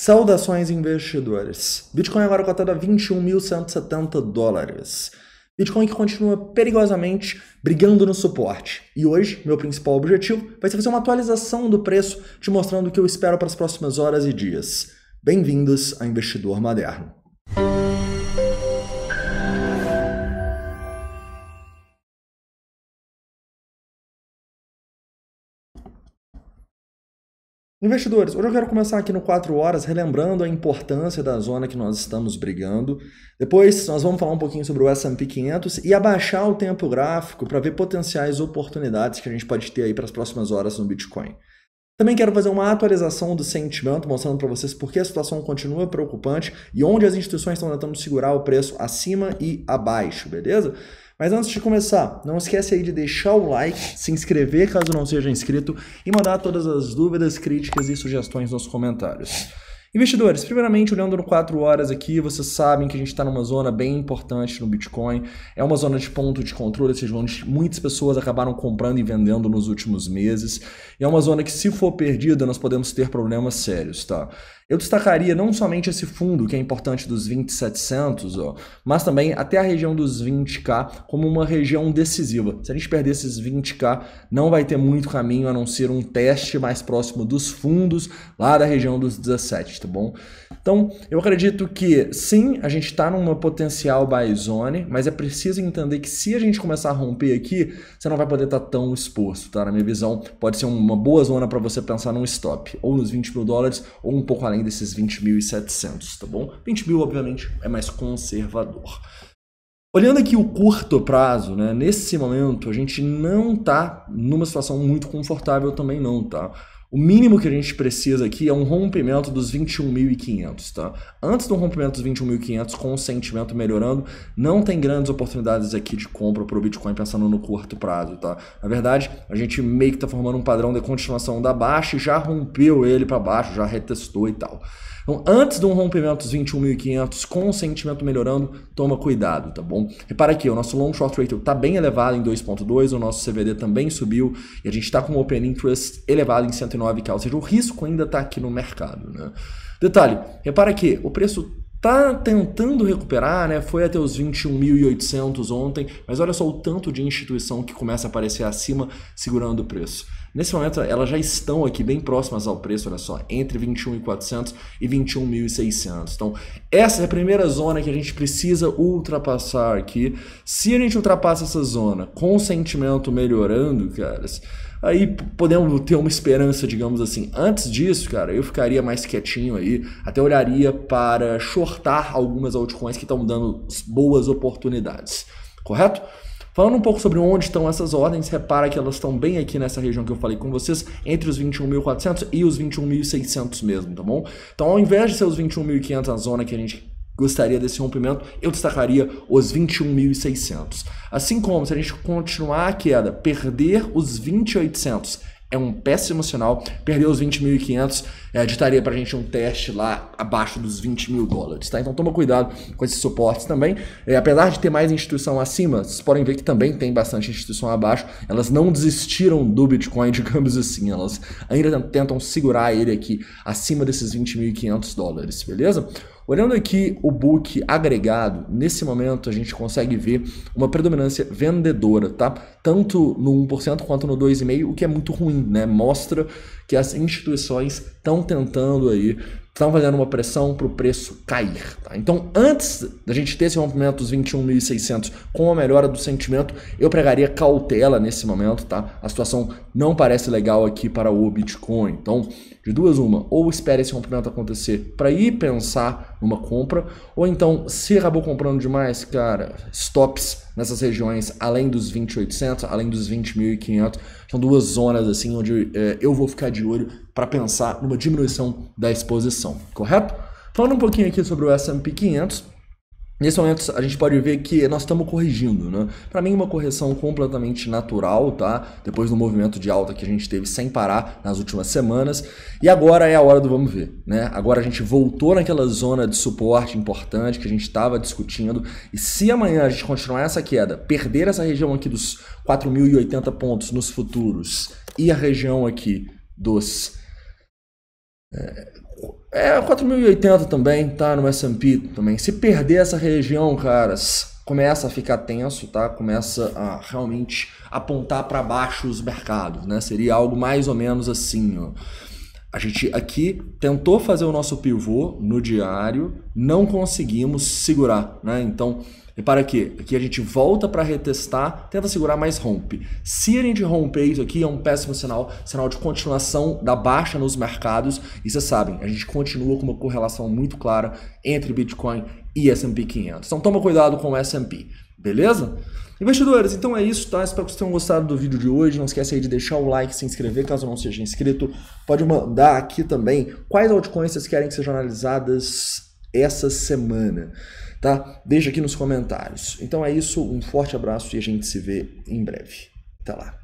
Saudações investidores. Bitcoin agora cotado a 21.170 dólares. Bitcoin que continua perigosamente brigando no suporte. E hoje, meu principal objetivo vai ser fazer uma atualização do preço, te mostrando o que eu espero para as próximas horas e dias. Bem-vindos a Investidor Moderno. Investidores, hoje eu quero começar aqui no 4 horas relembrando a importância da zona que nós estamos brigando. Depois nós vamos falar um pouquinho sobre o S&P 500 e abaixar o tempo gráfico para ver potenciais oportunidades que a gente pode ter aí para as próximas horas no Bitcoin. Também quero fazer uma atualização do sentimento, mostrando para vocês por que a situação continua preocupante e onde as instituições estão tentando segurar o preço acima e abaixo, beleza? Mas antes de começar, não esquece aí de deixar o like, se inscrever caso não seja inscrito e mandar todas as dúvidas, críticas e sugestões nos comentários. Investidores, primeiramente, olhando no 4 horas aqui, vocês sabem que a gente está numa zona bem importante no Bitcoin. É uma zona de ponto de controle, ou seja, onde muitas pessoas acabaram comprando e vendendo nos últimos meses. E é uma zona que, se for perdida, nós podemos ter problemas sérios, tá? Eu destacaria não somente esse fundo, que é importante dos 2700, ó, mas também até a região dos 20k como uma região decisiva. Se a gente perder esses 20k, não vai ter muito caminho a não ser um teste mais próximo dos fundos, lá da região dos 17 bom. Então, eu acredito que sim, a gente está numa potencial buy zone, mas é preciso entender que se a gente começar a romper aqui, você não vai poder estar tá tão exposto, tá? Na minha visão, pode ser uma boa zona para você pensar num stop, ou nos 20 mil dólares, ou um pouco além desses 20.700, tá bom? 20 mil, obviamente, é mais conservador. Olhando aqui o curto prazo, né, nesse momento a gente não está numa situação muito confortável também não, tá? O mínimo que a gente precisa aqui é um rompimento dos 21.500, tá? Antes do rompimento dos 21.500, com o sentimento melhorando, não tem grandes oportunidades aqui de compra para o Bitcoin pensando no curto prazo, tá? Na verdade, a gente meio que está formando um padrão de continuação da baixa e já rompeu ele para baixo, já retestou e tal. Então, antes de um rompimento dos 21.500, com o sentimento melhorando, toma cuidado, tá bom? Repara aqui, o nosso long short ratio está bem elevado em 2.2, o nosso CVD também subiu e a gente está com o open interest elevado em 190 k ou seja, o risco ainda está aqui no mercado. Né? Detalhe, repara que o preço tá tentando recuperar, né? Foi até os 21.800 ontem, mas olha só o tanto de instituição que começa a aparecer acima segurando o preço. Nesse momento, elas já estão aqui bem próximas ao preço, olha só, entre 21.400 e 21.600. Então, essa é a primeira zona que a gente precisa ultrapassar aqui. Se a gente ultrapassa essa zona com o sentimento melhorando, caras, Aí podemos ter uma esperança, digamos assim. Antes disso, cara, eu ficaria mais quietinho aí, até olharia para shortar algumas altcoins que estão dando boas oportunidades, correto? Falando um pouco sobre onde estão essas ordens, repara que elas estão bem aqui nessa região que eu falei com vocês, entre os 21.400 e os 21.600 mesmo, tá bom? Então, ao invés de ser os 21.500 a zona que a gente gostaria desse rompimento, eu destacaria os 21.600. Assim como se a gente continuar a queda, perder os 2800 é um péssimo sinal. Perder os 20.500 é, ditaria para a gente um teste lá abaixo dos 20 mil dólares, tá? Então toma cuidado com esses suportes também. É, apesar de ter mais instituição acima, vocês podem ver que também tem bastante instituição abaixo. Elas não desistiram do Bitcoin, digamos assim. Elas ainda tentam segurar ele aqui acima desses 20.500 dólares, beleza? Olhando aqui o book agregado, nesse momento a gente consegue ver uma predominância vendedora, tá? Tanto no 1% quanto no 2,5%, o que é muito ruim, né? Mostra que as instituições estão tentando aí estão fazendo uma pressão para o preço cair. Tá? Então, antes da gente ter esse rompimento dos 21.600 com a melhora do sentimento, eu pregaria cautela nesse momento. Tá? A situação não parece legal aqui para o Bitcoin. Então, de duas uma, ou espere esse rompimento acontecer para ir pensar numa compra, ou então, se acabou comprando demais, cara, stops nessas regiões além dos 2800, além dos 20.500, são duas zonas assim onde é, eu vou ficar de olho para pensar numa diminuição da exposição, correto? Falando um pouquinho aqui sobre o S&P 500, Nesse momento a gente pode ver que nós estamos corrigindo, né? Para mim uma correção completamente natural, tá? Depois do movimento de alta que a gente teve sem parar nas últimas semanas, e agora é a hora do vamos ver, né? Agora a gente voltou naquela zona de suporte importante que a gente estava discutindo, e se amanhã a gente continuar essa queda, perder essa região aqui dos 4080 pontos nos futuros e a região aqui dos é, 4080 é, também, tá? No S&P também. Se perder essa região, caras, começa a ficar tenso, tá? Começa a realmente apontar para baixo os mercados, né? Seria algo mais ou menos assim, ó. A gente aqui tentou fazer o nosso pivô no diário, não conseguimos segurar, né? Então, Repara que aqui a gente volta para retestar, tenta segurar, mas rompe. Se a gente romper isso aqui, é um péssimo sinal, sinal de continuação da baixa nos mercados. E vocês sabem, a gente continua com uma correlação muito clara entre Bitcoin e S&P 500. Então toma cuidado com o S&P, beleza? Investidores, então é isso, tá? Espero que vocês tenham gostado do vídeo de hoje. Não esquece aí de deixar o like, se inscrever caso não seja inscrito. Pode mandar aqui também quais altcoins vocês querem que sejam analisadas essa semana tá? Deixa aqui nos comentários. Então é isso, um forte abraço e a gente se vê em breve. Até lá.